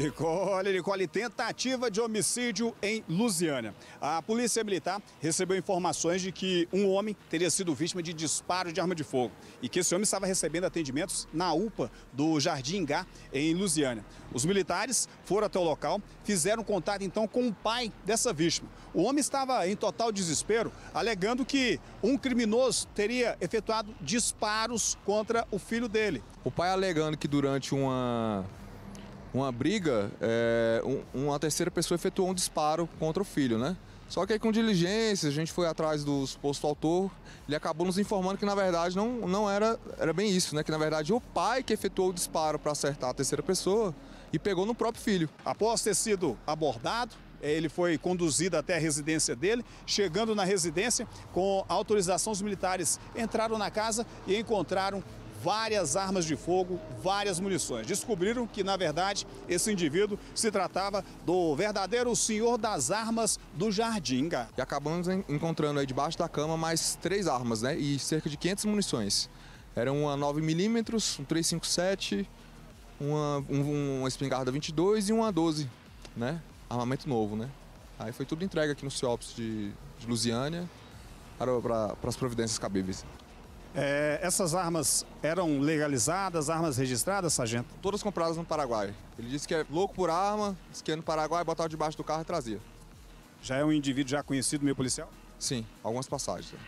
Nicole, Nicole, tentativa de homicídio em Lusiânia. A polícia militar recebeu informações de que um homem teria sido vítima de disparo de arma de fogo e que esse homem estava recebendo atendimentos na UPA do Jardim Gá, em Lusiânia. Os militares foram até o local, fizeram contato então com o pai dessa vítima. O homem estava em total desespero, alegando que um criminoso teria efetuado disparos contra o filho dele. O pai alegando que durante uma uma briga, é, um, uma terceira pessoa efetuou um disparo contra o filho, né? Só que aí, com diligência, a gente foi atrás do suposto autor, ele acabou nos informando que na verdade não, não era, era bem isso, né? Que na verdade o pai que efetuou o disparo para acertar a terceira pessoa e pegou no próprio filho. Após ter sido abordado, ele foi conduzido até a residência dele. Chegando na residência, com autorização, os militares entraram na casa e encontraram várias armas de fogo, várias munições. Descobriram que, na verdade, esse indivíduo se tratava do verdadeiro senhor das armas do Jardinga. E acabamos encontrando aí debaixo da cama mais três armas, né? E cerca de 500 munições. Era uma 9mm, um 357, uma, um, uma espingarda 22 e uma 12, né? Armamento novo, né? Aí foi tudo entregue aqui no CIOPS de, de Lusiânia para, para, para as providências cabíveis. É, essas armas eram legalizadas, armas registradas, sargento? Todas compradas no Paraguai. Ele disse que é louco por arma, disse que ia no Paraguai, botava debaixo do carro e trazia. Já é um indivíduo já conhecido, meio policial? Sim, algumas passagens. Né?